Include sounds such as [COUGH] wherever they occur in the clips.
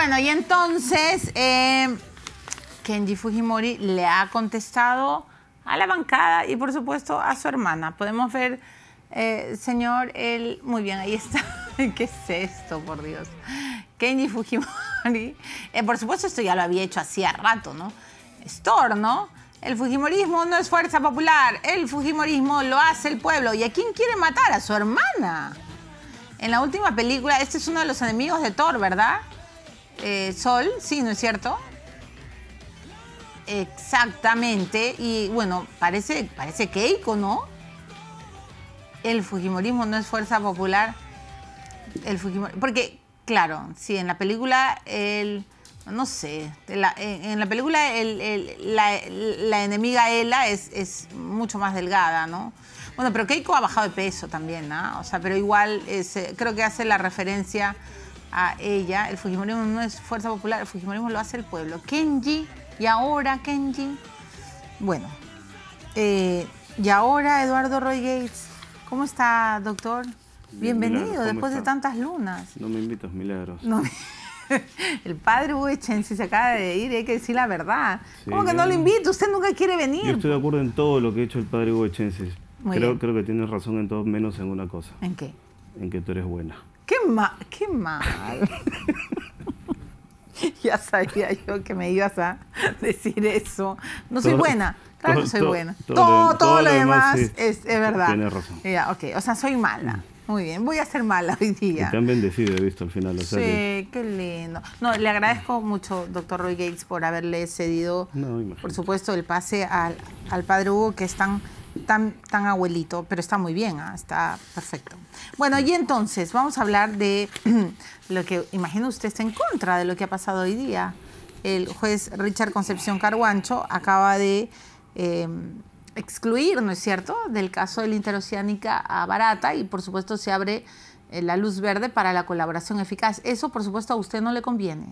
Bueno, y entonces eh, Kenji Fujimori le ha contestado a la bancada y por supuesto a su hermana. Podemos ver, eh, señor, él... Muy bien, ahí está. [LAUGHS] ¿Qué es esto, por Dios? Kenji Fujimori. Eh, por supuesto, esto ya lo había hecho hacía rato, ¿no? Thor, ¿no? El Fujimorismo no es fuerza popular, el Fujimorismo lo hace el pueblo. ¿Y a quién quiere matar? A su hermana. En la última película, este es uno de los enemigos de Thor, ¿verdad? Eh, sol, sí, ¿no es cierto? Exactamente. Y bueno, parece, parece Keiko, ¿no? El Fujimorismo no es fuerza popular. El Porque, claro, sí, en la película el. No sé, en la, película la, enemiga Ela es, mucho más delgada, ¿no? Bueno, pero Keiko ha bajado de peso también, ¿no? ¿ah? O sea, pero igual eh, creo que hace la referencia a ella, el Fujimorismo no es fuerza popular, el Fujimorismo lo hace el pueblo. Kenji, y ahora Kenji. Bueno, eh, y ahora Eduardo Roy Gates, ¿cómo está, doctor? Bienvenido, después de tantas lunas. No me invitas, milagros. [LAUGHS] el padre si se acaba de ir, hay que decir la verdad. ¿Cómo que no lo invito? Usted nunca quiere venir. Yo estoy de acuerdo en todo lo que ha hecho el padre Huechensi. Creo, creo que tienes razón en todo, menos en una cosa. ¿En qué? En que tú eres buena. Qué, mal, qué [LAUGHS] mal. ya sabía yo que me ibas a decir eso. No soy buena. Claro que soy buena. Todo, todo, lo demás, es, verdad. Tienes razón. Ya, O sea, soy mala. Muy bien, voy a ser mala hoy día. Y te han bendecido, he visto al final. O sea sí, qué lindo. No, le agradezco mucho, doctor Roy Gates, por haberle cedido, por supuesto, el pase al, al padre Hugo, que es tan tan, abuelito, pero está muy bien, ¿ah? está perfecto. Bueno, y entonces vamos a hablar de [CLEARS THROAT] lo que imagino usted está en contra de lo que ha pasado hoy día. El juez Richard Concepción Carguancho acaba de em, excluir, ¿no es cierto?, del caso de la interoceánica a Barata y por supuesto se abre eh, la luz verde para la colaboración eficaz. Eso, por supuesto, a usted no le conviene.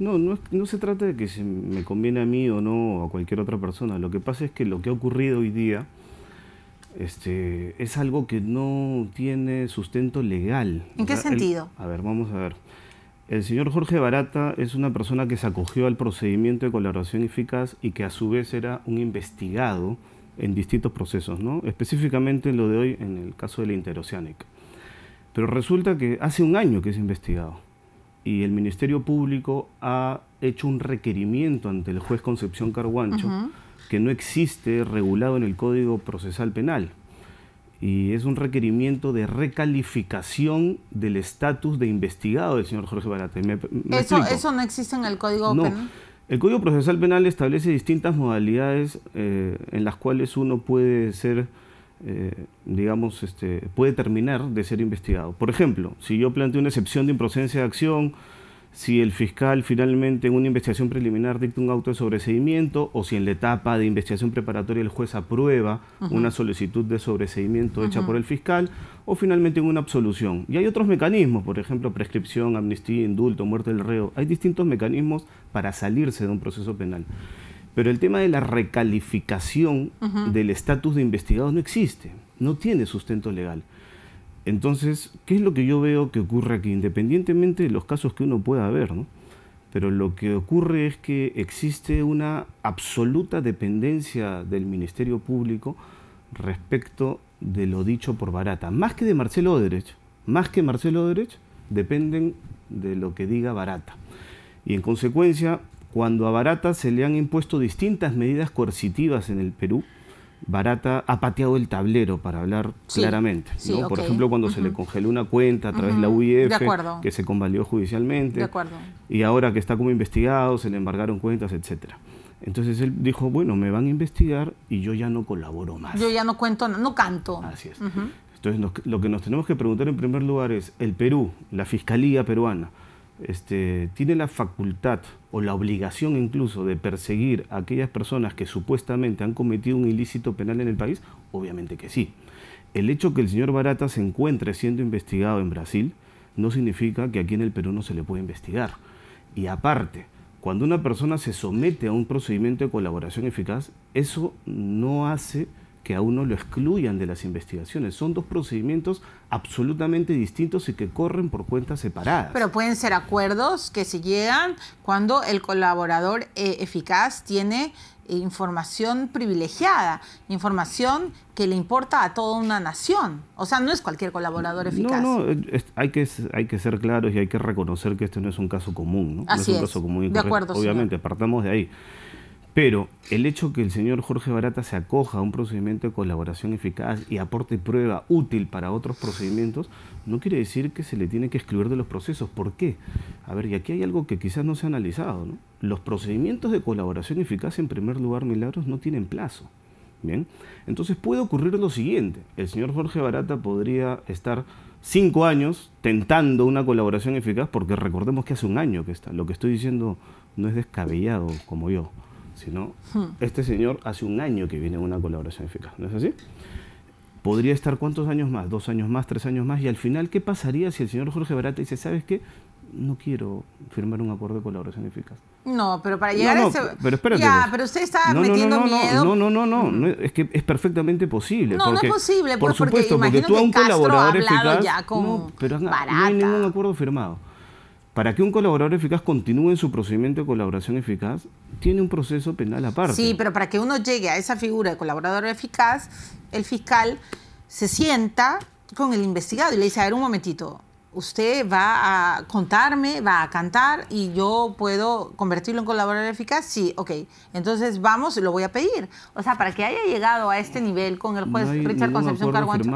No, no, no se trata de que se me conviene a mí o no o a cualquier otra persona. Lo que pasa es que lo que ha ocurrido hoy día este, es algo que no tiene sustento legal. ¿En qué sentido? a ver, vamos a ver. El señor Jorge Barata es una persona que se acogió al procedimiento de colaboración eficaz y que a su vez era un investigado en distintos procesos, ¿no? específicamente lo de hoy en el caso de la Interoceánica. Pero resulta que hace un año que es investigado y el Ministerio Público ha hecho un requerimiento ante el juez Concepción Carguancho que no existe regulado en el Código Procesal Penal. Y es un requerimiento de recalificación del estatus de investigado del señor Jorge Barate. eso, eso, no existe en el Código no. El Código Procesal Penal establece distintas modalidades eh, en las cuales uno puede ser, eh, digamos, este, puede terminar de ser investigado. Por ejemplo, si yo planteo una excepción de improcedencia de acción, si el fiscal finalmente en una investigación preliminar dicta un auto de sobreseimiento o si en la etapa de investigación preparatoria el juez aprueba una solicitud de sobreseimiento hecha por el fiscal o finalmente en una absolución. Y hay otros mecanismos, por ejemplo, prescripción, amnistía, indulto, muerte del reo. Hay distintos mecanismos para salirse de un proceso penal. Pero el tema de la recalificación del estatus de investigado no existe, no tiene sustento legal. Entonces, ¿qué es lo que yo veo que ocurre aquí? Independientemente de los casos que uno pueda ver, pero lo que ocurre es que existe una absoluta dependencia del Ministerio Público respecto de lo dicho por Barata. Más que de Marcelo Oderich, más que Marcelo Oderich, dependen de lo que diga Barata. Y en consecuencia, cuando a Barata se le han impuesto distintas medidas coercitivas en el Perú, Barata ha pateado el tablero, para hablar claramente. Por ejemplo, cuando se le congeló una cuenta a través de la UIF, que se convalió judicialmente, de y ahora que está como investigado, se le embargaron cuentas, etcétera. Entonces él dijo, bueno, me van a investigar y yo ya no colaboro más. Yo ya no cuento, no, canto. Así es. Entonces lo que nos tenemos que preguntar en primer lugar es, el Perú, la Fiscalía peruana, este, ¿tiene la facultad o la obligación incluso de perseguir a aquellas personas que supuestamente han cometido un ilícito penal en el país? Obviamente que sí. El hecho que el señor Barata se encuentre siendo investigado en Brasil no significa que aquí en el Perú no se le pueda investigar. Y aparte, cuando una persona se somete a un procedimiento de colaboración eficaz, eso no hace que a uno lo excluyan de las investigaciones. Son dos procedimientos absolutamente distintos y que corren por cuentas separadas. Pero pueden ser acuerdos que se llegan cuando el colaborador eh, eficaz tiene eh, información privilegiada, información que le importa a toda una nación. O sea, no es cualquier colaborador eficaz. No, no, hay, que, hay que ser claros y hay que reconocer que este no es un caso común, ¿no? no es un caso común. de acuerdo. Obviamente, partamos de ahí. Pero el hecho que el señor Jorge Barata se acoja a un procedimiento de colaboración eficaz y aporte prueba útil para otros procedimientos, no quiere decir que se le tiene que excluir de los procesos. ¿Por qué? A ver, y aquí hay algo que quizás no se ha analizado. ¿no? Los procedimientos de colaboración eficaz, en primer lugar, Milagros, no tienen plazo. Bien, entonces puede ocurrir lo siguiente. El señor Jorge Barata podría estar cinco años tentando una colaboración eficaz, porque recordemos que hace un año que está. Lo que estoy diciendo no es descabellado como yo sino hmm. este señor hace un año que viene en una colaboración eficaz, ¿no es así? Podría estar cuántos años más, dos años más, tres años más, y al final, ¿qué pasaría si el señor Jorge Barata dice, ¿sabes qué? no quiero firmar un acuerdo de colaboración eficaz. No, pero para llegar no, no, a ese... Pero espérate. Ya, pues. pero usted está metiendo miedo. No, no, no, mm. no, es que es perfectamente posible. No, porque, no es posible. Por pues, porque, supuesto, porque tú a un colaborador eficaz... Ya con no, pero no, hay ningún acuerdo firmado para que un colaborador eficaz continúe en su procedimiento de colaboración eficaz, tiene un proceso penal aparte. Sí, pero para que uno llegue a esa figura de colaborador eficaz, el fiscal se sienta con el investigado y le dice, a ver, un momentito, usted va a contarme, va a cantar y yo puedo convertirlo en colaborador eficaz. Sí, ok. Entonces vamos, lo voy a pedir. O sea, para que haya llegado a este nivel con el juez no Richard Concepción Carguante.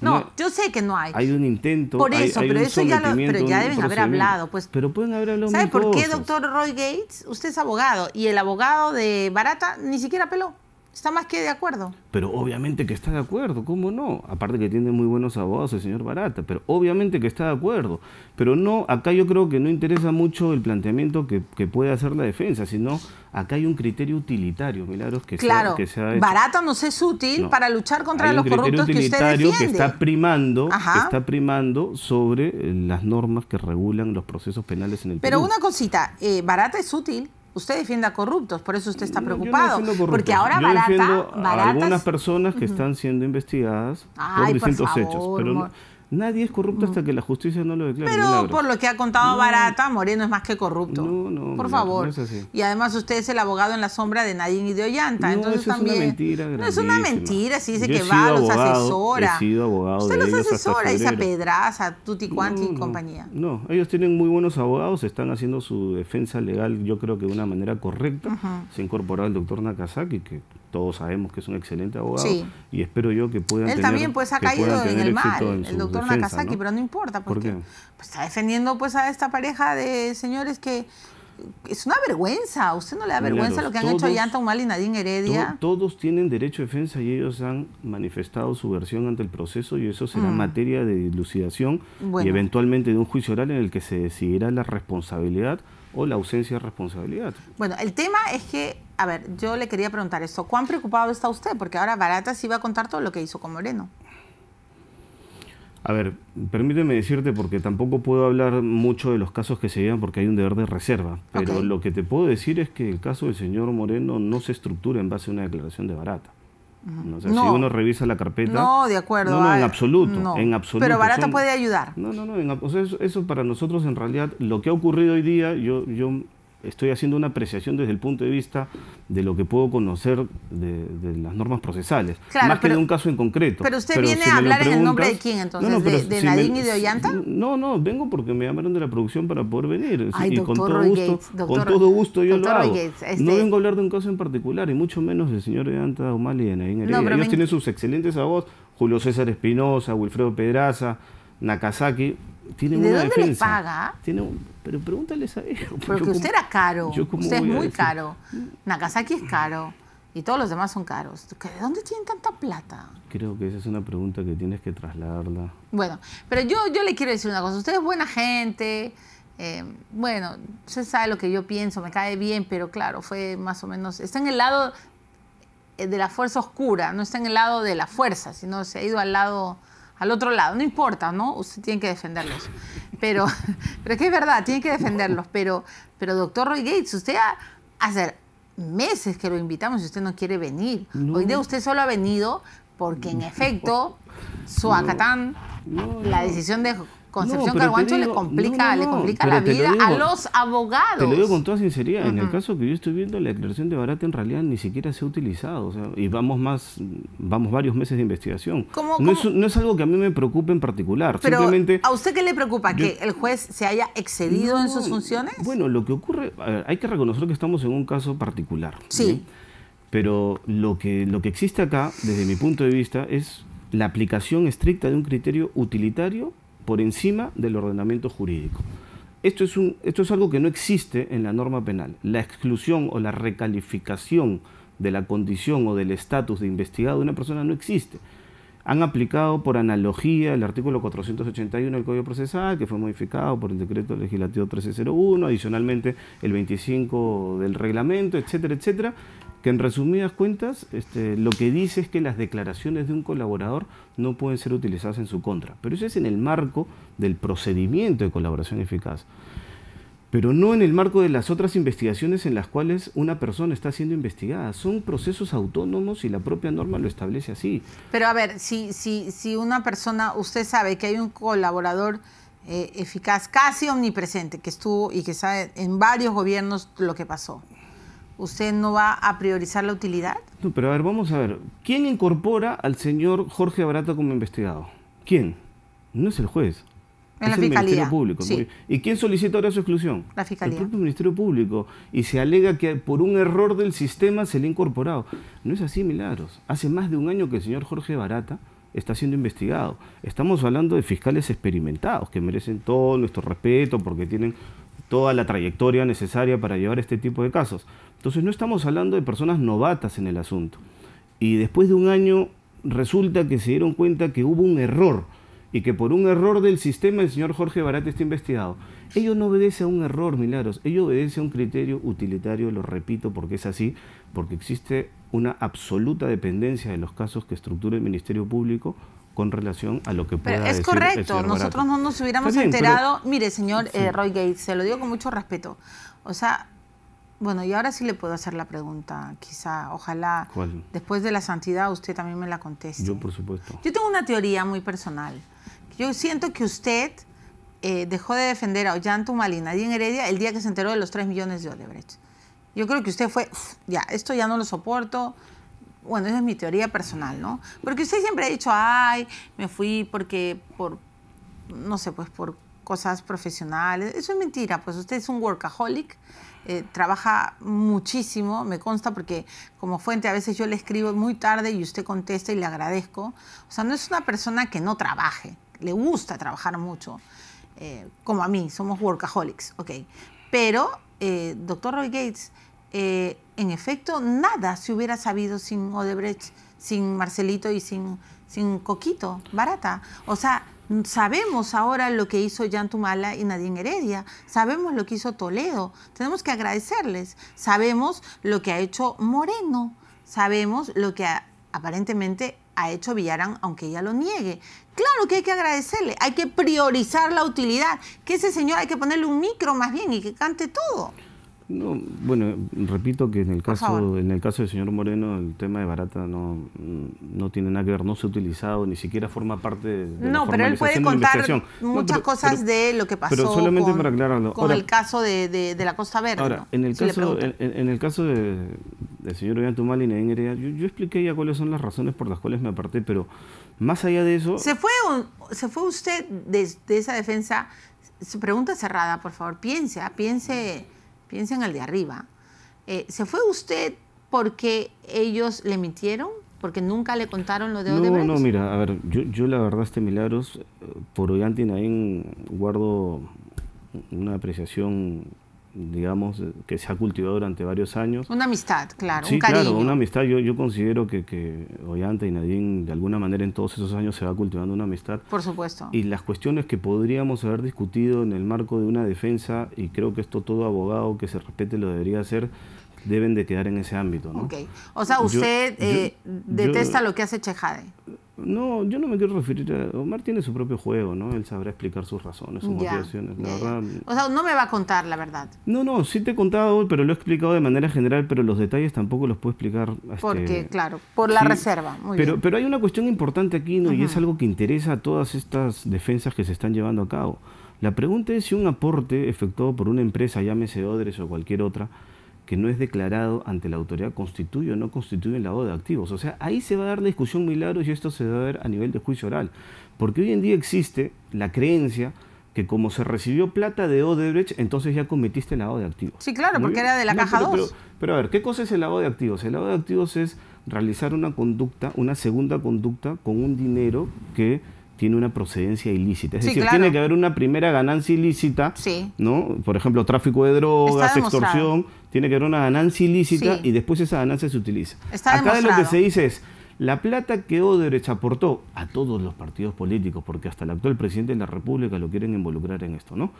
No, yo sé que no hay. Hay un intento. Por eso, pero eso ya deben haber hablado. Pues. pero pueden haber hablado. ¿Sabe por qué, doctor Roy Gates? Usted es abogado y el abogado de Barata ni siquiera peló. Está más que de acuerdo. Pero obviamente que está de acuerdo, ¿cómo no? Aparte que tiene muy buenos abogados el señor Barata, pero obviamente que está de acuerdo. Pero no, acá yo creo que no interesa mucho el planteamiento que, puede hacer la defensa, sino acá hay un criterio utilitario, Milagros, que claro, sea, que Barata nos es útil para luchar contra los corruptos que usted defiende. Que está primando, que está primando sobre eh, las normas que regulan los procesos penales en el pero Pero una cosita, eh, Barata es útil usted defiende a corruptos, por eso usted está preocupado. porque ahora yo barata, baratas... algunas personas que están siendo investigadas por distintos hechos, Nadie es corrupto hasta mm. que la justicia no lo declare. Pero por lo que ha contado Barata, Moreno es más que corrupto. No, no. Por favor. Y además usted es el abogado en la sombra de Nadine y de Ollanta. No, Es una mentira. No es una mentira. Si dice que va, los asesora. He sido abogado los asesora, esa Pedraza, Tutti Quanti y compañía. No, ellos tienen muy buenos abogados, están haciendo su defensa legal, yo creo que de una manera correcta. Se incorpora al el doctor Nakazaki, que todos sabemos que es un excelente abogado y espero yo que puedan Él también pues ha caído en el mal, el doctor Nakazaki, pero no importa porque pues, está defendiendo pues a esta pareja de señores que es una vergüenza, a usted no le da vergüenza lo que han hecho Yanta Humal y Nadine Heredia. todos tienen derecho a defensa y ellos han manifestado su versión ante el proceso y eso será mm. materia de dilucidación y eventualmente de un juicio oral en el que se decidirá la responsabilidad o la ausencia de responsabilidad. Bueno, el tema es que a ver, yo le quería preguntar esto. ¿Cuán preocupado está usted? Porque ahora Barata sí va a contar todo lo que hizo con Moreno. A ver, permíteme decirte, porque tampoco puedo hablar mucho de los casos que se llevan porque hay un deber de reserva. Pero lo que te puedo decir es que el caso del señor Moreno no se estructura en base a una declaración de Barata. O si uno revisa la carpeta. No, de acuerdo. No, no en absoluto. En absoluto Pero Barata puede ayudar. No, no, no. eso, eso, para nosotros, en realidad, lo que ha ocurrido hoy día, yo, yo estoy haciendo una apreciación desde el punto de vista de lo que puedo conocer de, las normas procesales, más que de un caso en concreto. Pero usted viene a hablar en el nombre de quién entonces, de, de Nadine y de Ollanta. No, no, vengo porque me llamaron de la producción para poder venir. y con todo gusto, con todo gusto yo lo hago. No este vengo a hablar de un caso en particular, y mucho menos del señor Ollanta O'Malley y de Nadine Ellos tienen sus excelentes abogados, Julio César Espinosa, Wilfredo Pedraza, Nakazaki. Tienen ¿De una dónde defensa. les paga? Pero pregúntales a ellos. [LAUGHS] Porque usted era caro. Usted es muy caro. Nagasaki es caro. Y todos los demás son caros. ¿De dónde tienen tanta plata? Creo que esa es una pregunta que tienes que trasladarla. Bueno, pero yo, yo le quiero decir una cosa. Usted es buena gente. Eh, bueno, usted sabe lo que yo pienso. Me cae bien, pero claro, fue más o menos... Está en el lado eh, de la fuerza oscura. No está en el lado de la fuerza, sino se ha ido al lado al otro lado. No importa, ¿no? Usted tiene que defenderlos. Pero, [LAUGHS] pero es que es verdad, tiene que defenderlos. Pero, pero doctor Roy Gates, usted hace meses que lo invitamos y usted no quiere venir. Hoy día usted solo ha venido porque, en efecto, su Acatán, la decisión de Concepción Carguancho le complica, le complica la vida a los abogados. Te lo digo con toda sinceridad, en el caso que yo estoy viendo, la declaración de Barata en realidad ni siquiera se ha utilizado, o sea, y vamos más, vamos varios meses de investigación. no, Es, algo que a mí me preocupe en particular. Pero, ¿a usted qué le preocupa? ¿Que el juez se haya excedido en sus funciones? Bueno, lo que ocurre, hay que reconocer que estamos en un caso particular. Sí. Pero lo que, lo que existe acá, desde mi punto de vista, es la aplicación estricta de un criterio utilitario por encima del ordenamiento jurídico. Esto es, esto es algo que no existe en la norma penal. La exclusión o la recalificación de la condición o del estatus de investigado de una persona no existe. Han aplicado por analogía el artículo 481 del Código Procesal, que fue modificado por el decreto legislativo 1301, adicionalmente el 25 del reglamento, etcétera, etcétera en resumidas cuentas este, lo que dice es que las declaraciones de un colaborador no pueden ser utilizadas en su contra, pero eso es en el marco del procedimiento de colaboración eficaz, pero no en el marco de las otras investigaciones en las cuales una persona está siendo investigada. Son procesos autónomos y la propia norma lo establece así. Pero a ver, si, si, si una persona, usted sabe que hay un colaborador eh, eficaz, casi omnipresente, que estuvo y que sabe en varios gobiernos lo que pasó. ¿usted no va a priorizar la utilidad? No, pero a ver, vamos a ver. ¿Quién incorpora al señor Jorge Barata como investigado? ¿Quién? No es el juez. En es la el Ministerio Público. ¿Y quién solicita ahora su exclusión? La Fiscalía. El propio Ministerio Público. Y se alega que por un error del sistema se le ha incorporado. No es así, Milagros. Hace más de un año que el señor Jorge Barata está siendo investigado. Estamos hablando de fiscales experimentados que merecen todo nuestro respeto porque tienen toda la trayectoria necesaria para llevar este tipo de casos. Entonces no estamos hablando de personas novatas en el asunto. Y después de un año resulta que se dieron cuenta que hubo un error y que por un error del sistema el señor Jorge Barate está investigado. Ello no obedece a un error, milaros ello obedece a un criterio utilitario, lo repito porque es así, porque existe una absoluta dependencia de los casos que estructura el Ministerio Público con relación a lo que pueda es correcto, nosotros no nos hubiéramos enterado. Mire, señor eh, Roy Gates, se lo digo con mucho respeto. O sea, bueno, y ahora sí le puedo hacer la pregunta, quizá, ojalá después de la santidad usted también me la conteste. Yo, por supuesto. Yo tengo una teoría muy personal. Yo siento que usted eh, dejó de defender a Ollanta Malina y en Heredia el día que se enteró de los 3 millones de Odebrecht. Yo creo que usted fue, ya, esto ya no lo soporto, bueno, esa es mi teoría personal, ¿no? Porque usted siempre ha dicho, ay, me fui porque, por, no sé, pues por cosas profesionales. Eso es mentira, pues usted es un workaholic, eh, trabaja muchísimo, me consta porque como fuente a veces yo le escribo muy tarde y usted contesta y le agradezco. O sea, no es una persona que no trabaje, le gusta trabajar mucho, eh, como a mí, somos workaholics, ok. Pero, eh, doctor Roy Gates, eh, en efecto, nada se hubiera sabido sin Odebrecht, sin Marcelito y sin, sin Coquito, barata. O sea, sabemos ahora lo que hizo Yantumala y Nadine Heredia, sabemos lo que hizo Toledo, tenemos que agradecerles, sabemos lo que ha hecho Moreno, sabemos lo que aparentemente ha hecho Villarán, aunque ella lo niegue. Claro que hay que agradecerle, hay que priorizar la utilidad, que ese señor hay que ponerle un micro más bien y que cante todo. No, bueno, repito que en el caso, en el caso del señor Moreno, el tema de Barata no, no tiene nada que ver, no se ha utilizado, ni siquiera forma parte de No, pero él puede contar muchas cosas de lo que pasó pero solamente con, el caso de, de, la Costa Verde. Ahora, en, el caso, en, el caso de, del señor tumal y yo, expliqué ya cuáles son las razones por las cuales me aparté, pero más allá de eso... ¿Se fue, se fue usted de, de esa defensa? Su pregunta cerrada, por favor, piense, ah, piense piensen al de arriba, eh, ¿se fue usted porque ellos le mintieron? ¿Porque nunca le contaron lo de Odebrecht? No, no, mira, a ver, yo, yo la verdad este Milagros, eh, por hoy Antinaín guardo una apreciación digamos, eh, que se ha cultivado durante varios años. Una amistad, claro. claro, una amistad. Yo, yo considero que, que Ollanta y Nadine, de alguna manera, en todos esos años se va cultivando una amistad. Por supuesto. Y las cuestiones que podríamos haber discutido en el marco de una defensa, y creo que esto todo abogado que se respete lo debería hacer, deben de quedar en ese ámbito. ¿no? O sea, usted eh, detesta lo que hace Chejade. No, yo no me quiero referir a... Omar tiene su propio juego, ¿no? Él sabrá explicar sus razones, sus motivaciones, la verdad. O sea, no me va a contar, la verdad. No, no, sí te he contado, pero lo he explicado de manera general, pero los detalles tampoco los puedo explicar. Este, Porque, claro, por la reserva. pero, pero hay una cuestión importante aquí, ¿no? Y es algo que interesa a todas estas defensas que se están llevando a cabo. La pregunta es si un aporte efectuado por una empresa, llámese Odres o cualquier otra, que no es declarado ante la autoridad constituye o no constituye el lavado de activos. O sea, ahí se va a dar la discusión milagros y esto se va a ver a nivel de juicio oral. Porque hoy en día existe la creencia que como se recibió plata de Odebrecht, entonces ya cometiste el lavado de activos. Sí, claro, porque era de la caja 2. pero, a ver, ¿qué cosa es el lavado de activos? El lavado de activos es realizar una conducta, una segunda conducta con un dinero que tiene una procedencia ilícita. Es decir, tiene que haber una primera ganancia ilícita, ¿no? Por ejemplo, tráfico de drogas, extorsión, tiene que haber una ganancia ilícita y después esa ganancia se utiliza. Acá lo que se dice es, la plata que Odebrecht aportó a todos los partidos políticos, porque hasta el actual presidente de la República lo quieren involucrar en esto, ¿no?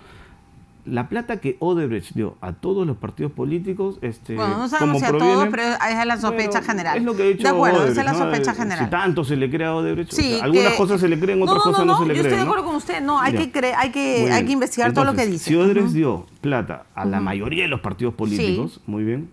la plata que Odebrecht dio a todos los partidos políticos, este, bueno, no sabemos si a todos, pero es la sospecha general. Es lo que dicho de acuerdo, esa es la sospecha eh, general. Si tanto se le crea a Odebrecht, sí, algunas cosas se le creen, otras cosas no, se le creen. Yo estoy de acuerdo con usted, no, hay, que, hay, que, hay que investigar todo lo que dice. Si Odebrecht dio plata a la mayoría de los partidos políticos, muy bien,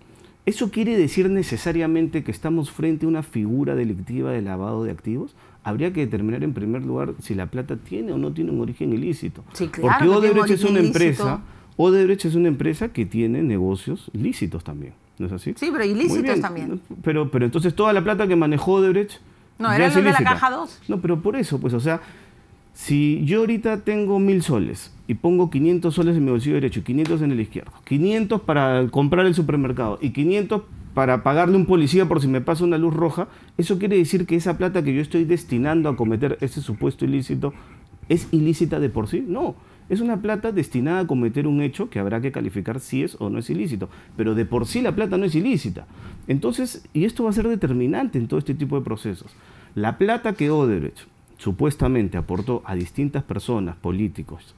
¿eso quiere decir necesariamente que estamos frente a una figura delictiva de lavado de activos? habría que determinar en primer lugar si la plata tiene o no tiene un origen ilícito. Porque Odebrecht es una empresa, Odebrecht es una empresa que tiene negocios lícitos también, ¿no es así? Sí, pero ilícitos también. Pero, pero entonces toda la plata que manejó Odebrecht no, era lo de la caja 2. No, pero por eso, pues, o sea, si yo ahorita tengo mil soles y pongo 500 soles en mi bolsillo derecho y 500 en el izquierdo, 500 para comprar el supermercado y 500 para pagarle un policía por si me pasa una luz roja, eso quiere decir que esa plata que yo estoy destinando a cometer ese supuesto ilícito es ilícita de por sí. No, es una plata destinada a cometer un hecho que habrá que calificar si es o no es ilícito. Pero de por sí la plata no es ilícita. Entonces, y esto va a ser determinante en todo este tipo de procesos. La plata que Odebrecht supuestamente aportó a distintas personas, políticos,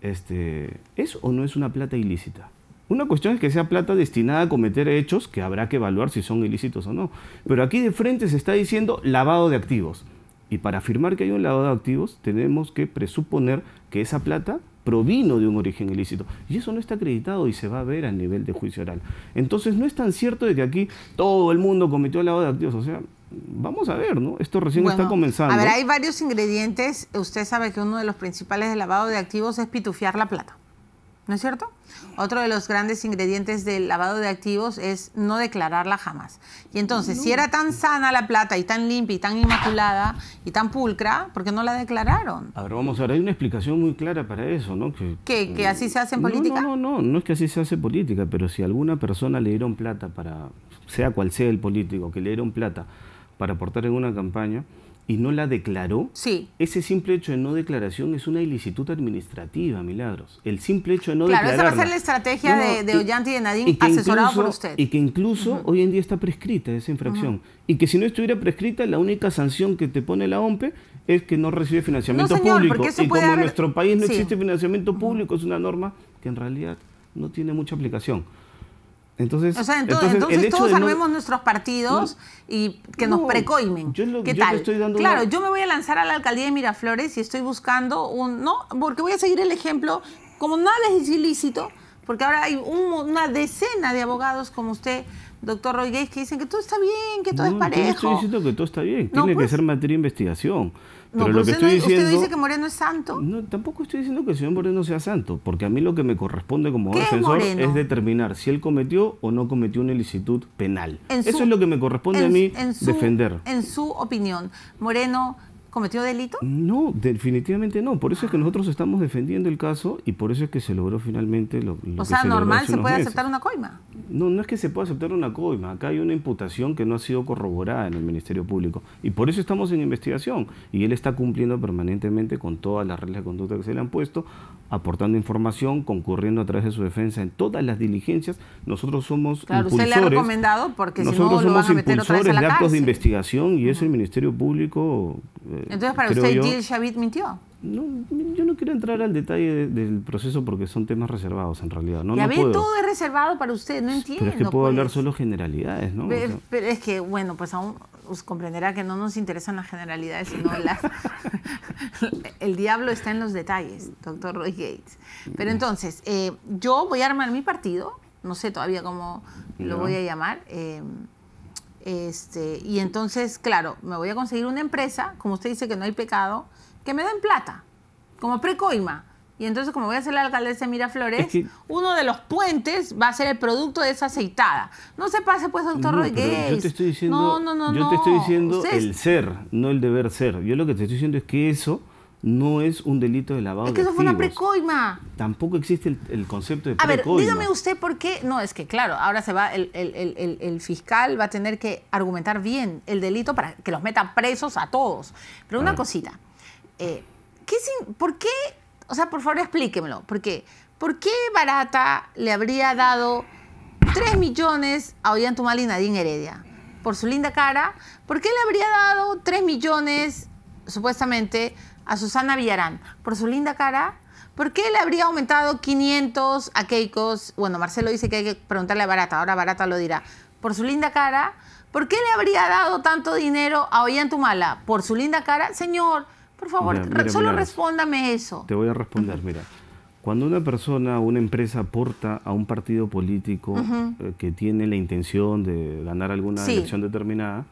este, ¿es o no es una plata ilícita? Una cuestión es que sea plata destinada a cometer hechos que habrá que evaluar si son ilícitos o no. Pero aquí de frente se está diciendo lavado de activos. Y para afirmar que hay un lavado de activos, tenemos que presuponer que esa plata provino de un origen ilícito. Y eso no está acreditado y se va a ver a nivel de juicio oral. Entonces no es tan cierto de que aquí todo el mundo cometió lavado de activos. O sea, vamos a ver, ¿no? Esto recién está comenzando. A ver, hay varios ingredientes. Usted sabe que uno de los principales de lavado de activos es pitufiar la plata. ¿no es cierto? Otro de los grandes ingredientes del lavado de activos es no declararla jamás. Y entonces, si era tan sana la plata y tan limpia y tan inmaculada y tan pulcra, ¿por qué no la declararon? A ver, vamos a ver, hay una explicación muy clara para eso, ¿no? Que, ¿Que, eh, así se hace en política? No, no, no, no, es que así se hace política, pero si alguna persona le dieron plata para, sea cual sea el político, que le dieron plata para aportar en una campaña, y no la declaró, ese simple hecho de no declaración es una ilicitud administrativa, Milagros. El simple hecho de no declarar. Claro, esa va a ser la estrategia de, de y de Nadine, asesorado por usted. Y que incluso hoy en día está prescrita esa infracción. Y que si no estuviera prescrita, la única sanción que te pone la OMPE es que no recibe financiamiento público. Y como en nuestro país no existe financiamiento público, es una norma que en realidad no tiene mucha aplicación. Entonces, entonces, todos armemos nuestros partidos y que nos precoimen. Yo ¿Qué tal? claro, yo me voy a lanzar a la alcaldía de Miraflores y estoy buscando un. No, porque voy a seguir el ejemplo. Como nada es ilícito, porque ahora hay una decena de abogados como usted, doctor Roy Rodríguez, que dicen que todo está bien, que todo es parejo. Yo estoy diciendo que todo está bien. Tiene que pues. ser materia de investigación pero lo pues que usted, estoy diciendo, usted dice que Moreno es santo. tampoco estoy diciendo que el señor Moreno sea santo, porque a mí lo que me corresponde como defensor es, determinar si él cometió o no cometió una ilicitud penal. Eso es lo que me corresponde a mí defender. En su opinión, Moreno cometió delito? No, definitivamente no. Por eso es que nosotros estamos defendiendo el caso y por eso es que se logró finalmente lo, o sea, normal se puede aceptar una coima. No, no es que se pueda aceptar una coima. Acá hay una imputación que no ha sido corroborada en el Ministerio Público y por eso estamos en investigación y él está cumpliendo permanentemente con todas las reglas de conducta que se le han puesto, aportando información, concurriendo a través de su defensa en todas las diligencias. Nosotros somos claro, usted le ha recomendado porque si no, somos lo van a meter otra vez a la de actos de investigación y eso el Ministerio Público entonces, para usted, yo, Gilles mintió. No, yo no quiero entrar al detalle del proceso porque son temas reservados en realidad. No, ya no todo es reservado para usted, no entiendo. Pero es que puedo hablar pues. solo generalidades, ¿no? Pero, es que, bueno, pues aún os comprenderá que no nos interesan las generalidades, sino [LAUGHS] [LAUGHS] el diablo está en los detalles, doctor Roy Gates. Pero entonces, eh, yo voy a armar mi partido, no sé todavía cómo lo voy a llamar. Eh, este, y entonces, claro, me voy a conseguir una empresa, como usted dice que no hay pecado, que me den plata, como precoima. Y entonces, como voy a ser la alcaldesa de Miraflores, uno de los puentes va a ser el producto de esa aceitada. No se pase, pues, doctor no, Yo te estoy diciendo, no, no, no, yo te estoy diciendo el ser, no el deber ser. Yo lo que te estoy diciendo es que eso no es un delito de lavado es que eso fue una precoima. Tampoco existe el, concepto de precoima. A ver, dígame usted por qué. No, es que claro, ahora se va, el, fiscal va a tener que argumentar bien el delito para que los metan presos a todos. Pero una ah. cosita. Eh, ¿qué ¿Por qué? O sea, por favor explíquemelo. ¿Por qué? ¿Por qué Barata le habría dado 3 millones a Ollantumal y Nadine Heredia? Por su linda cara. ¿Por qué le habría dado 3 millones, supuestamente, a Susana Villarán por su linda cara. ¿Por qué le habría aumentado 500 a Keikos? Bueno, Marcelo dice que hay que preguntarle a Barata, ahora Barata lo dirá. Por su linda cara. ¿Por qué le habría dado tanto dinero a Ollantumala? Por su linda cara. Señor, por favor, solo respóndame eso. Te voy a responder, mira. Cuando una persona, una empresa aporta a un partido político eh, que tiene la intención de ganar alguna elección determinada,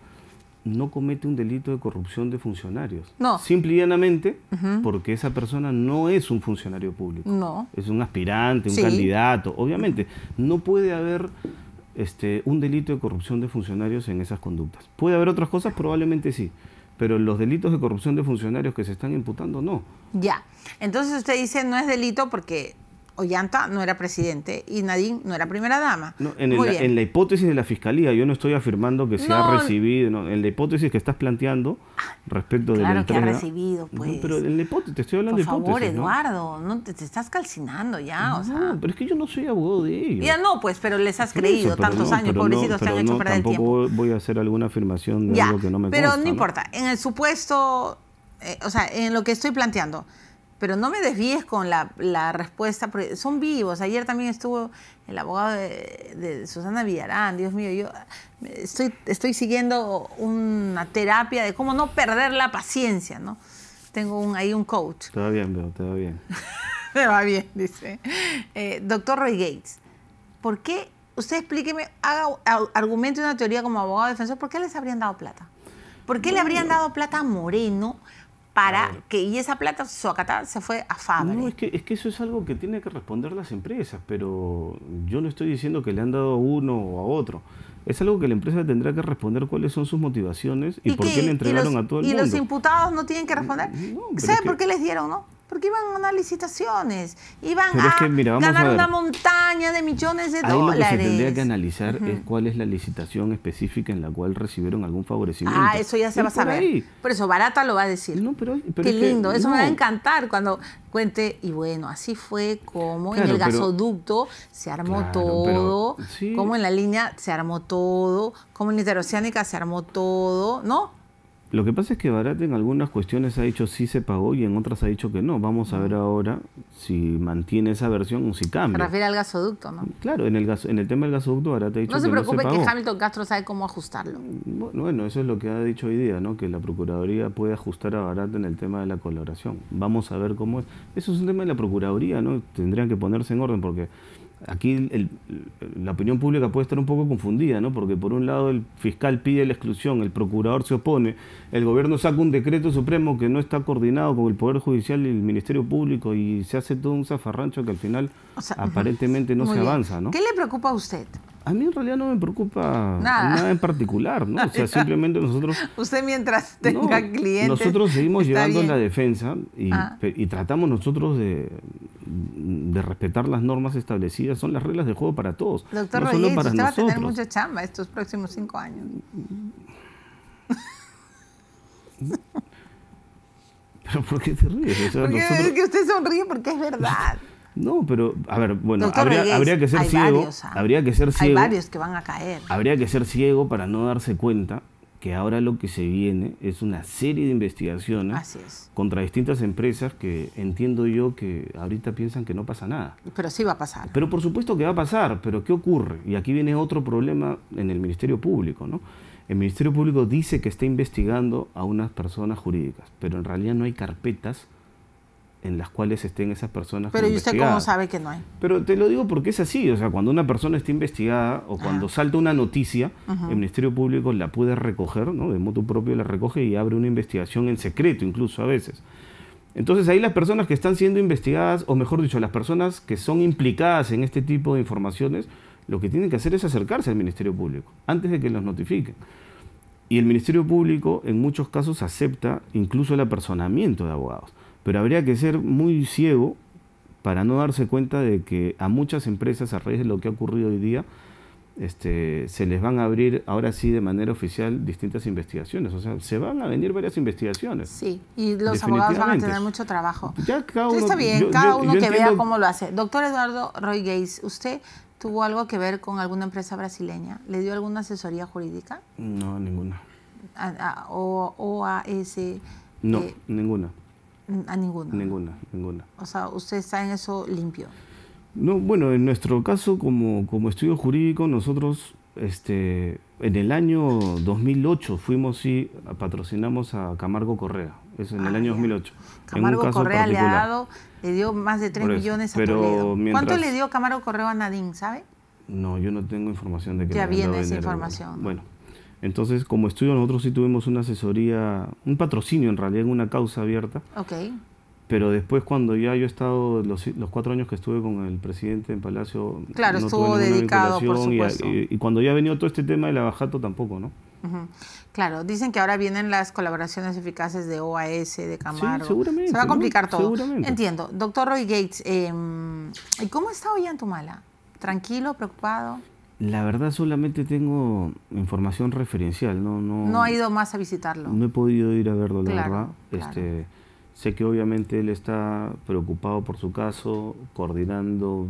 no comete un delito de corrupción de funcionarios. No. Simple y llanamente porque esa persona no es un funcionario público. No. Es un aspirante, un candidato. Obviamente, no puede haber este, un delito de corrupción de funcionarios en esas conductas. ¿Puede haber otras cosas? Probablemente sí. Pero los delitos de corrupción de funcionarios que se están imputando, no. Ya. Entonces usted dice no es delito porque Ollanta no era presidente y Nadine no era primera dama. en, la hipótesis de la fiscalía, yo no estoy afirmando que se ha recibido, en la hipótesis que estás planteando respecto de la entrega. que ha recibido, pues. pero en la hipótesis, te estoy hablando de hipótesis. Por favor, Eduardo, no te, estás calcinando ya, o sea. pero es que yo no soy abogado de ellos. Ya no, pues, pero les has creído tantos años, pobrecitos, te han hecho perder el tiempo. Tampoco voy a hacer alguna afirmación de algo que no me Pero no importa, en el supuesto, eh, o sea, en lo que estoy planteando. Pero no me desvíes con la, respuesta, porque son vivos. Ayer también estuvo el abogado de, Susana Villarán, Dios mío, yo eh, estoy, estoy siguiendo una terapia de cómo no perder la paciencia, ¿no? Tengo un, ahí un coach. Te va bien, veo, te va bien. te [LAUGHS] va bien, dice. Eh, doctor Roy Gates, ¿por qué, usted explíqueme, haga argumento una teoría como abogado defensor, ¿por qué les habrían dado plata? ¿Por qué le habrían dado plata a Moreno que y esa plata Suacatá se fue a Fabre. No, es que, eso es algo que tienen que responder las empresas, pero yo no estoy diciendo que le han dado a uno o a otro. Es algo que la empresa tendrá que responder cuáles son sus motivaciones y, por qué, le entregaron a todo el y mundo. Y los imputados no tienen que responder. ¿Sabe por qué les dieron, no? Porque iban a ganar licitaciones, iban a, ganar una montaña de millones de dólares. Lo que se tendría que analizar es cuál es la licitación específica en la cual recibieron algún favorecimiento. Ah, eso ya se va a saber. Por eso, barata lo va a decir. Qué lindo, eso me va a encantar cuando cuente. Y bueno, así fue como en el gasoducto se armó todo, como en la línea se armó todo, como en interoceánica se armó todo, ¿no? Lo que pasa es que Barat en algunas cuestiones ha dicho sí se pagó y en otras ha dicho que no. Vamos a ver ahora si mantiene esa versión o si cambia. Se refiere al gasoducto, ¿no? Claro, en el, gas, en el tema del gasoducto Barat ha dicho que no se pagó. no se preocupe que Hamilton Castro sabe cómo ajustarlo. Bueno, eso es lo que ha dicho hoy día, ¿no? Que la Procuraduría puede ajustar a Barat en el tema de la coloración. Vamos a ver cómo es. Eso es un tema de la Procuraduría, ¿no? Tendrían que ponerse en orden porque aquí la opinión pública puede estar un poco confundida, ¿no? Porque por un lado el fiscal pide la exclusión, el procurador se opone, el gobierno saca un decreto supremo que no está coordinado con el Poder Judicial y el Ministerio Público y se hace todo un zafarrancho que al final aparentemente no se avanza, ¿no? ¿Qué le preocupa a usted? A mí en realidad no me preocupa nada, en particular, ¿no? O sea, [LAUGHS] simplemente nosotros... Usted mientras tenga clientes... Nosotros seguimos llevando la defensa y, ah. tratamos nosotros de, respetar las normas establecidas. Son las reglas de juego para todos. Doctor Rodríguez, usted va a tener mucha chamba estos próximos cinco años. [LAUGHS] ¿Pero por qué se ríe? usted sonríe porque es verdad. No, pero, a ver, bueno, habría, que ser ciego. Ah. habría que ser ciego. Hay varios que van a caer. Habría que ser ciego para no darse cuenta que ahora lo que se viene es una serie de investigaciones contra distintas empresas que entiendo yo que ahorita piensan que no pasa nada. Pero sí va a pasar. Pero por supuesto que va a pasar, pero ¿qué ocurre? Y aquí viene otro problema en el Ministerio Público, ¿no? El Ministerio Público dice que está investigando a unas personas jurídicas, pero en realidad no hay carpetas en las cuales estén esas personas. Pero ¿y usted cómo sabe que no hay? Pero te lo digo porque es así, o sea, cuando una persona está investigada o ah. cuando salta una noticia, el Ministerio Público la puede recoger, ¿no? De modo propio la recoge y abre una investigación en secreto incluso a veces. Entonces ahí las personas que están siendo investigadas, o mejor dicho, las personas que son implicadas en este tipo de informaciones, lo que tienen que hacer es acercarse al Ministerio Público antes de que los notifiquen. Y el Ministerio Público en muchos casos acepta incluso el apersonamiento de abogados. Pero habría que ser muy ciego para no darse cuenta de que a muchas empresas, a raíz de lo que ha ocurrido hoy día, este, se les van a abrir ahora sí de manera oficial distintas investigaciones. O sea, se van a venir varias investigaciones. Sí, y los abogados van a tener mucho trabajo. Ya cada uno, Está bien, cada uno que vea cómo lo hace. Doctor Eduardo Roy Gates, ¿usted tuvo algo que ver con alguna empresa brasileña? ¿Le dio alguna asesoría jurídica? No, ninguna. o, a ese... No, eh, ninguna. A ninguna. Ninguna, ninguna. O sea, usted está en eso limpio. No, bueno, en nuestro caso, como, como estudio jurídico, nosotros este, en el año 2008 fuimos y patrocinamos a Camargo Correa. Es en el ah, año 2008. Camargo Correa le dio más de 3 millones a pero Toledo. ¿Cuánto le dio Camargo Correa a Nadine, sabe? No, yo no tengo información de que ya viene esa información. Bueno, entonces, como estudio, nosotros sí tuvimos una asesoría, un patrocinio en realidad, en una causa abierta. Ok. Pero después, cuando ya yo he estado, los, cuatro años que estuve con el presidente en Palacio. Claro, estuvo dedicado, por supuesto. Y, y, cuando ya ha venido todo este tema del abajato, tampoco, ¿no? Claro, dicen que ahora vienen las colaboraciones eficaces de OAS, de Camargo. Sí, seguramente. Se va a complicar todo. Seguramente. Entiendo. Doctor Roy Gates, em, ¿y ¿cómo está hoy Tumala? ¿Tranquilo, preocupado? La verdad solamente tengo información referencial, no, no, ha ido más a visitarlo. No he podido ir a verlo, la verdad. Este, sé que obviamente él está preocupado por su caso, coordinando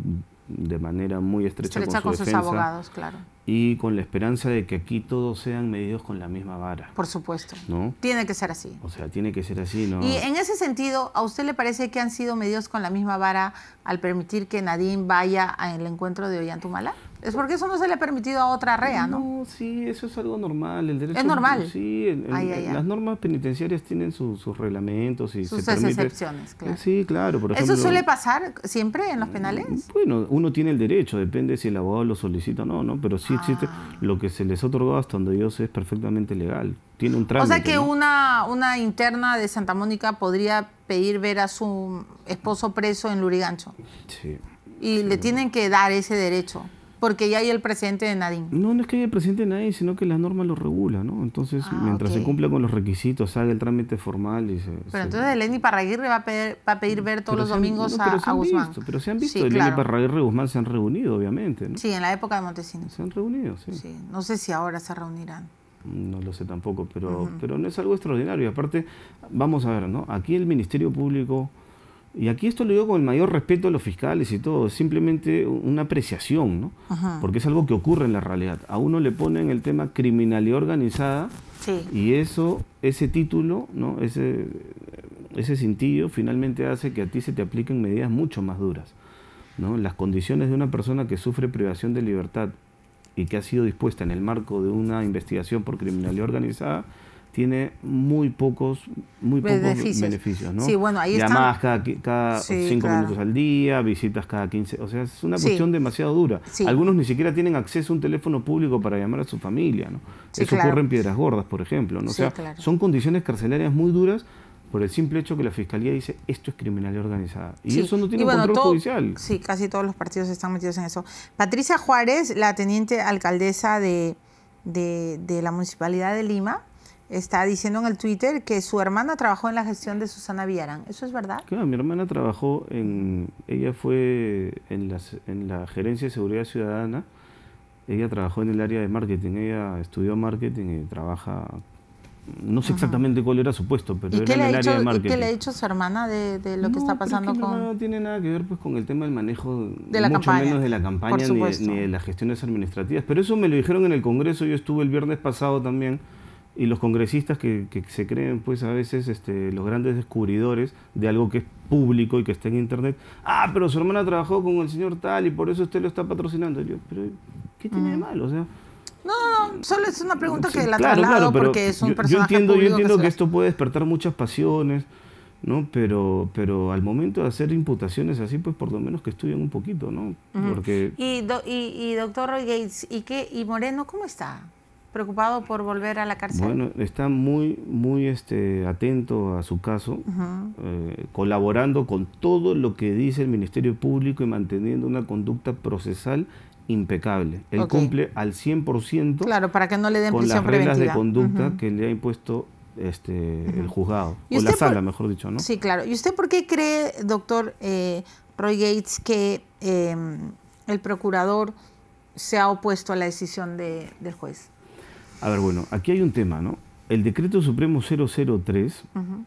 de manera muy estrecha, con, su con sus abogados, claro. Y con la esperanza de que aquí todos sean medidos con la misma vara. Por supuesto. ¿No? Tiene que ser así. O sea, tiene que ser así, ¿no? Y en ese sentido, ¿a usted le parece que han sido medidos con la misma vara al permitir que Nadine vaya al encuentro de Ollantumala? Es porque eso no se le ha permitido a otra rea, ¿no? No, sí, eso es algo normal. El derecho, es normal. Sí, las normas penitenciarias tienen sus reglamentos y sus excepciones, claro. Sí, claro. ¿Eso suele pasar siempre en los penales? Mm, bueno, uno tiene el derecho, depende si el abogado lo solicita o no, ¿no? Pero sí existe ah. lo que se les otorga hasta donde dios es perfectamente legal. Tiene un trámite. O sea que una, una interna de Santa Mónica podría pedir ver a su esposo preso en Lurigancho. Sí. Y le tienen que dar ese derecho. Porque ya hay el presidente de Nadine. No, no es que haya el presidente de Nadine, sino que las normas lo regula, ¿no? Entonces, ah, mientras se cumpla con los requisitos, haga el trámite formal y se... Pero entonces ¿Eleni Parraguirre va a, pedir, a pedir ver todos los domingos a, Guzmán. pero se han visto, Eleni Parraguirre y Guzmán se han reunido, obviamente, ¿no? Sí, en la época de Montesinos. Se han reunido, sí. sí. No sé si ahora se reunirán. No lo sé tampoco, pero, pero no es algo extraordinario. Aparte, vamos a ver, ¿no? Aquí el Ministerio Público y aquí esto lo digo con el mayor respeto a los fiscales y todo, simplemente una apreciación, Porque es algo que ocurre en la realidad. A uno le ponen el tema criminalidad organizada y eso, ese título, ¿no? Ese, ese cintillo finalmente hace que a ti se te apliquen medidas mucho más duras, ¿no? Las condiciones de una persona que sufre privación de libertad y que ha sido dispuesta en el marco de una investigación por criminalidad organizada tiene muy pocos, muy pocos beneficios, ¿no? Sí, bueno, ahí están... cada, cada cinco minutos al día, visitas cada quince... o sea, es una cuestión demasiado dura. Algunos ni siquiera tienen acceso a un teléfono público para llamar a su familia, ¿no? Eso ocurre en Piedras Gordas, por ejemplo, son condiciones carcelarias muy duras por el simple hecho que la fiscalía dice esto es criminalidad organizada. Y eso no tiene control judicial. Sí, casi todos los partidos están metidos en eso. Patricia Juárez, la teniente alcaldesa de, de la Municipalidad de Lima, está diciendo en el Twitter que su hermana trabajó en la gestión de Susana Villarán. ¿Eso es verdad? Claro, mi hermana trabajó en. Ella fue en, la gerencia de seguridad ciudadana. Ella trabajó en el área de marketing. Ella estudió marketing y trabaja. No sé exactamente cuál era su puesto, pero en el qué le ha hecho su hermana de, lo que está pasando con con.? No tiene nada que ver pues, con el tema del manejo, de la mucho menos de la campaña ni de las gestiones administrativas. Pero eso me lo dijeron en el Congreso. Yo estuve el viernes pasado también y los congresistas que, que, se creen, pues a veces este, los grandes descubridores de algo que es público y que está en internet. Ah, pero su hermana trabajó con el señor tal y por eso usted lo está patrocinando. yo, pero ¿qué tiene de mm. malo? O sea. No, no, solo es una pregunta que la claro, traslado porque es un personaje yo entiendo, Yo entiendo que, esto puede despertar muchas pasiones, ¿no? Pero, pero al momento de hacer imputaciones así, pues por lo menos que estudien un poquito, ¿no? Porque... Y, y, y, doctor Roy Gates, ¿y, qué, ¿y Moreno cómo está? preocupado por volver a la cárcel? Bueno, está muy, muy este, atento a su caso, eh, colaborando con todo lo que dice el Ministerio Público y manteniendo una conducta procesal impecable. Él cumple al 100% claro, para que no le den con las reglas de conducta que le ha impuesto este, el juzgado, o la sala, mejor dicho, ¿no? Sí, claro. ¿Y usted por qué cree, doctor eh, Roy Gates, que em, el procurador se ha opuesto a la decisión del juez? A ver, bueno, aquí hay un tema, ¿no? El decreto supremo 003,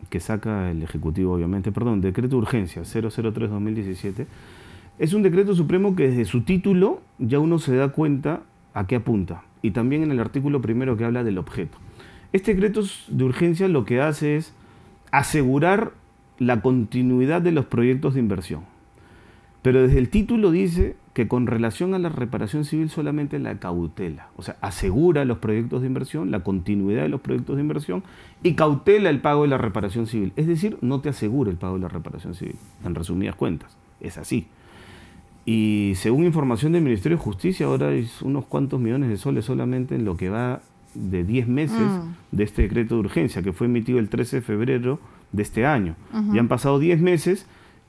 que saca el Ejecutivo, obviamente, perdón, decreto de urgencia 003-2017, es un decreto supremo que desde su título ya uno se da cuenta a qué apunta. Y también en el artículo primero que habla del objeto. Este decreto de urgencia lo que hace es asegurar la continuidad de los proyectos de inversión. Pero desde el título dice que con relación a la reparación civil solamente la cautela, o sea, asegura los proyectos de inversión, la continuidad de los proyectos de inversión y cautela el pago de la reparación civil. Es decir, no te asegura el pago de la reparación civil, en resumidas cuentas, es así. Y según información del Ministerio de Justicia, ahora es unos cuantos millones de soles solamente en lo que va de 10 meses mm. de este decreto de urgencia que fue emitido el 13 de febrero de este año. Y han pasado 10 meses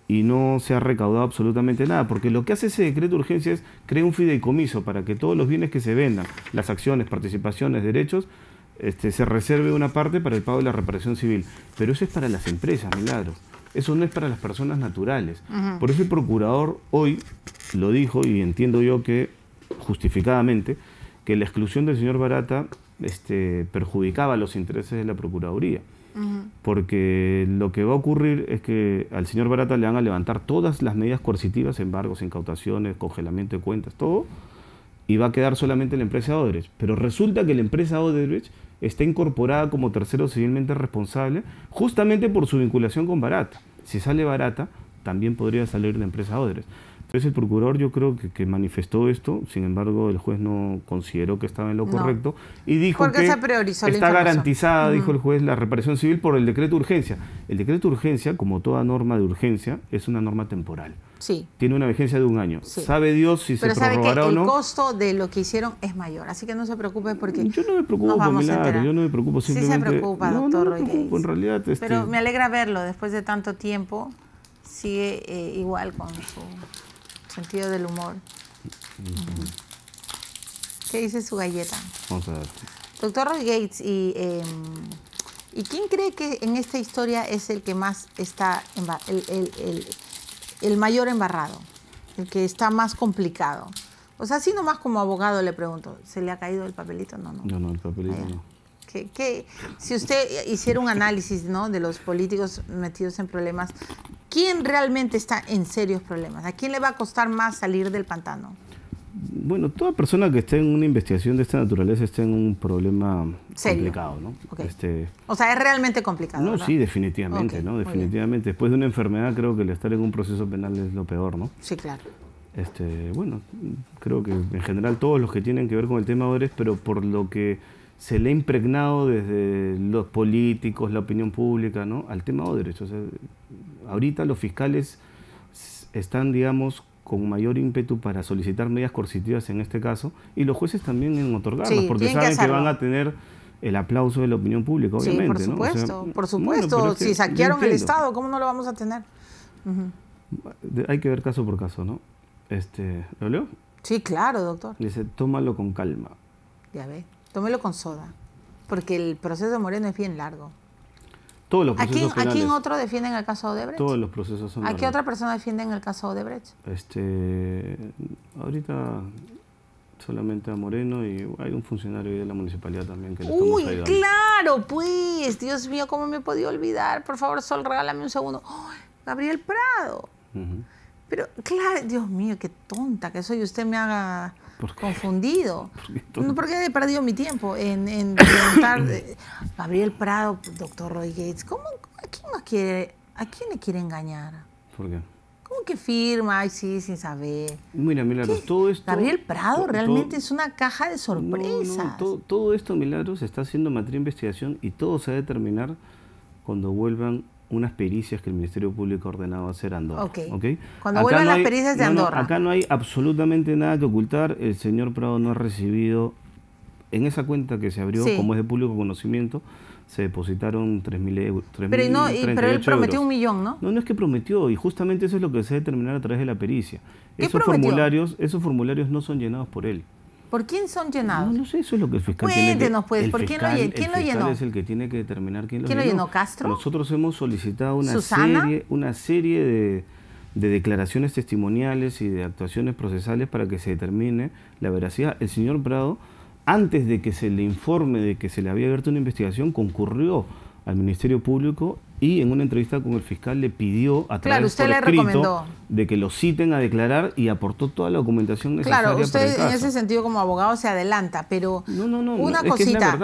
y no se ha recaudado absolutamente nada, porque lo que hace ese decreto de urgencia es crear un fideicomiso para que todos los bienes que se vendan, las acciones, participaciones, derechos, este, se reserve una parte para el pago de la reparación civil. Pero eso es para las empresas, milagro. Eso no es para las personas naturales. Por eso el procurador hoy lo dijo, y entiendo yo que justificadamente, que la exclusión del señor Barata este, perjudicaba los intereses de la Procuraduría. Porque lo que va a ocurrir es que al señor Barata le van a levantar todas las medidas coercitivas, embargos, incautaciones, congelamiento de cuentas, todo, y va a quedar solamente la empresa Odebrecht. Pero resulta que la empresa Odebrecht está incorporada como tercero civilmente responsable justamente por su vinculación con Barata. Si sale Barata, también podría salir la empresa Odebrecht. Entonces el procurador yo creo que, que, manifestó esto, sin embargo el juez no consideró que estaba en lo correcto y dijo que está garantizada, dijo el juez, la reparación civil por el decreto de urgencia. El decreto de urgencia, como toda norma de urgencia, es una norma temporal. Sí. Tiene una vigencia de un año. Sabe Dios si se prorrogará o no. El costo de lo que hicieron es mayor, así que no se preocupe porque. Yo no me preocupo, vamos yo no me preocupo simplemente. Sí se preocupa, doctor no este Pero me alegra verlo después de tanto tiempo, sigue eh, igual con su sentido del humor. ¿Qué dice su galleta? Vamos a ver. Doctor Gates, y, em, ¿y quién cree que en esta historia es el que más está, el, el, mayor embarrado, el que está más complicado? O sea, así nomás como abogado le pregunto, ¿se le ha caído el papelito? No, no. No, no, el papelito no. Que, si usted hiciera un análisis de los políticos metidos en problemas, ¿quién realmente está en serios problemas? ¿A quién le va a costar más salir del pantano? Bueno, toda persona que esté en una investigación de esta naturaleza está en un problema complicado, ¿no? Este, o sea, es realmente complicado. No, sí, definitivamente, ¿no? Definitivamente. Después de una enfermedad, creo que el estar en un proceso penal es lo peor, ¿no? Sí, claro. Este, bueno, creo que en general todos los que tienen que ver con el tema ahora es, pero por lo que se le ha impregnado desde los políticos, la opinión pública, ¿no? al tema de derechos ahorita los fiscales están, digamos, con mayor ímpetu para solicitar medidas coercitivas en este caso y los jueces también en otorgarlas, porque saben que, van a tener el aplauso de la opinión pública, obviamente. Sí, por supuesto, por supuesto. si saquearon el Estado, ¿cómo no lo vamos a tener? Hay que ver caso por caso, ¿no? Este, ¿Lo leo? Sí, claro, doctor. Dice, tómalo con calma. Ya ve. Tómelo con soda, porque el proceso de Moreno es bien largo. Todos los procesos ¿A quién, ¿a quién otro defienden el caso Odebrecht? Todos los procesos son ¿A largos. qué otra persona defienden el caso Odebrecht? Este, ahorita solamente a Moreno y hay un funcionario de la municipalidad también que le Uy, claro, pues, Dios mío, ¿cómo me he podido olvidar? Por favor, Sol, regálame un segundo. Gabriel Prado. Pero, claro, Dios mío, qué tonta que soy. Usted me haga confundido. no, porque he perdido mi tiempo en, en [COUGHS] preguntar, Gabriel Prado, doctor Roy Gates, ¿cómo, a, quién quiere, ¿a quién le quiere engañar? ¿Por qué? ¿Cómo que firma? Ay, sí, sin saber. Mira, Milagros, todo esto... Gabriel Prado realmente es una caja de sorpresas. todo, esto, Milagros, está haciendo materia de investigación y todo se va a determinar cuando vuelvan unas pericias que el Ministerio Público ha ordenado hacer a Andorra. Okay. Cuando acá las pericias de Andorra. acá no hay absolutamente nada que ocultar. El señor Prado no ha recibido, en esa cuenta que se abrió, como es de público conocimiento, se depositaron 3.000 euros. pero, pero él prometió un millón, ¿no? ¿no? No es que prometió, y justamente eso es lo que se determinará a través de la pericia. esos formularios, esos formularios no son llenados por él. ¿Por quién son llenados? No, no sé, eso es lo que el fiscal pues, ¿por quién, lo, ¿quién el lo es el que tiene que determinar quién lo llenó. ¿Quién lo llenó, Castro? Nosotros hemos solicitado una serie, una serie de, de declaraciones testimoniales y de actuaciones procesales para que se determine la veracidad. El señor Prado, antes de que se le informe de que se le había abierto una investigación, concurrió al Ministerio Público y en una entrevista con el fiscal le pidió a través claro, escrito de que lo citen a declarar y aportó toda la documentación necesaria. Claro, usted en ese sentido como abogado se adelanta, pero no, no, no, una cosita.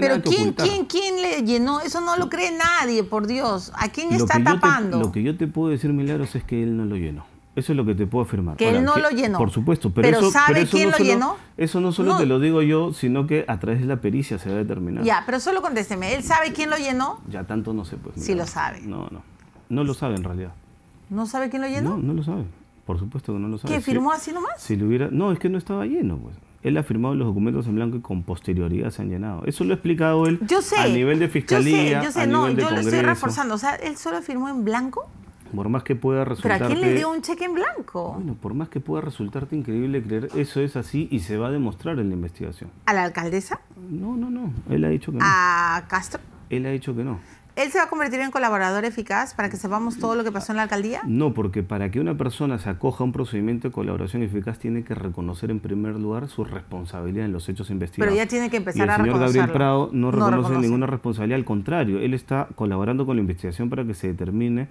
pero ¿quién, ¿quién, quién le llenó? Eso no lo cree nadie, por Dios. ¿A quién está tapando? lo que yo te puedo decir, Milagros, es que él no lo llenó. Eso es lo que te puedo afirmar. Que él no lo llenó. Por supuesto, pero, ¿sabe quién lo llenó? Eso no solo te lo digo yo, sino que a través de la pericia se va a determinar. Ya, pero solo contésteme, ¿él sabe quién lo llenó? Ya tanto no sé, pues. Si lo sabe. No, no. No lo sabe en realidad. ¿No sabe quién lo llenó? No, no lo sabe. Por supuesto que no lo sabe. ¿Que firmó así nomás? Si lo hubiera. No, es que no estaba lleno, pues él ha firmado los documentos en blanco y con posterioridad se han llenado. Eso lo ha explicado él yo sé, a nivel de fiscalía. Yo sé, no, yo lo estoy reforzando. O sea, él solo firmó en blanco. Por más que pueda resultar. ¿Pero a quién le dio un cheque en blanco? Bueno, por más que pueda resultarte increíble creer, eso es así y se va a demostrar en la investigación. ¿A la alcaldesa? No, no, no. Él ha dicho que no. ¿A Castro? Él ha dicho que no. ¿Él se va a convertir en colaborador eficaz para que sepamos todo lo que pasó en la alcaldía? No, porque para que una persona se acoja a un procedimiento de colaboración eficaz tiene que reconocer en primer lugar su responsabilidad en los hechos investigados. Pero ya tiene que empezar a reconocerlo. El señor Gabriel Prado no reconoce, ninguna responsabilidad, al contrario, él está colaborando con la investigación para que se determine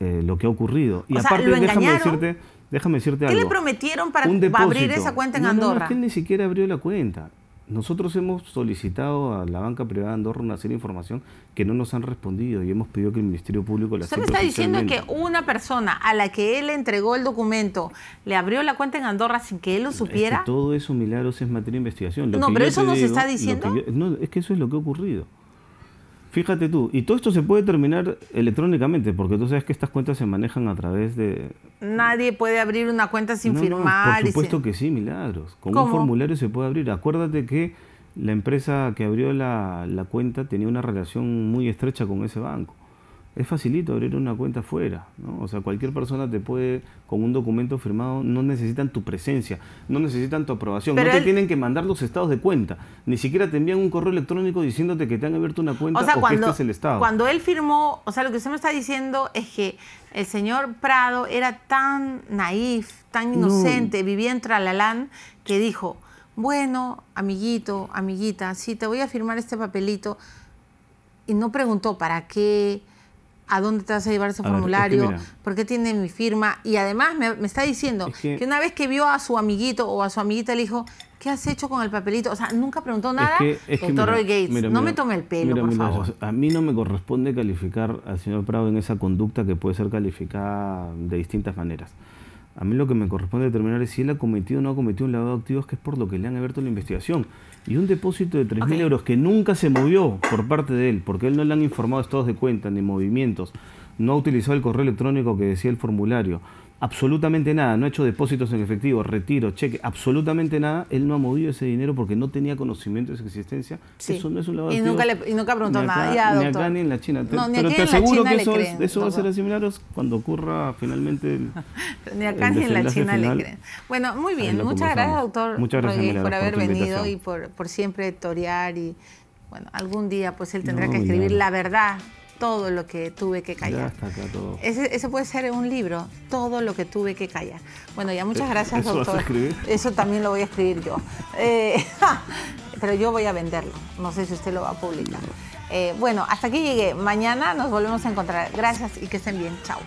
eh, lo que ha ocurrido. Y aparte, déjame decirte, déjame decirte algo. ¿Qué le prometieron para abrir esa cuenta en Andorra? No, es ni siquiera abrió la cuenta. Nosotros hemos solicitado a la banca privada de Andorra una serie de información que no nos han respondido y hemos pedido que el Ministerio Público la Usted me está diciendo que una persona a la que él entregó el documento le abrió la cuenta en Andorra sin que él lo supiera. todo eso, Milagros, es materia de investigación. no, pero eso nos está diciendo. no, es que eso es lo que ha ocurrido. Fíjate tú, y todo esto se puede terminar electrónicamente, porque tú sabes que estas cuentas se manejan a través de... Nadie puede abrir una cuenta sin firmar. por supuesto que sí, milagros. Con un formulario se puede abrir. Acuérdate que la empresa que abrió la cuenta tenía una relación muy estrecha con ese banco es facilito abrir una cuenta fuera, ¿no? O sea, cualquier persona te puede, con un documento firmado, no necesitan tu presencia, no necesitan tu aprobación, no te tienen que mandar los estados de cuenta, ni siquiera te envían un correo electrónico diciéndote que te han abierto una cuenta o, cuando, que este el estado. Cuando él firmó, o sea, lo que usted me está diciendo es que el señor Prado era tan naif, tan inocente, vivía en Tralalán, que dijo, bueno, amiguito, amiguita, sí, te voy a firmar este papelito, y no preguntó para qué, a dónde te vas a llevar ese formulario, por qué tiene mi firma. Y además me, está diciendo que, una vez que vio a su amiguito o a su amiguita le dijo, ¿qué has hecho con el papelito? O sea, nunca preguntó nada. Doctor Roy Gates, no me tome el pelo, por favor. A mí no me corresponde calificar al señor Prado en esa conducta que puede ser calificada de distintas maneras. A mí lo que me corresponde determinar es si él ha cometido o no ha cometido un lavado de activos, que es por lo que le han abierto la investigación. Y un depósito de 3.000 euros que nunca se movió por parte de él, porque él no le han informado estados de cuenta ni movimientos, no ha utilizado el correo electrónico que decía el formulario, absolutamente nada, no ha hecho depósitos en efectivo, retiro, cheque, absolutamente nada, él no ha movido ese dinero porque no tenía conocimiento de su existencia. Eso no es un lavado y de nunca le, y nunca preguntó ni nada, ni acá ni en la China. Pero te aseguro que eso, eso va a ser asimilado cuando ocurra finalmente [LAUGHS] Ni acá ni en la China le creen. Bueno, muy bien, muchas gracias, doctor por haber venido y por, por siempre torear y, bueno, algún día pues él tendrá que escribir la verdad todo lo que tuve que callar. Eso Ese, puede ser un libro, todo lo que tuve que callar. Bueno, ya muchas eh, gracias, doctor. Eso también lo voy a escribir yo. Eh, [LAUGHS] pero yo voy a venderlo. No sé si usted lo va a publicar. Eh, bueno, hasta aquí llegué. Mañana nos volvemos a encontrar. Gracias y que estén bien. Chao.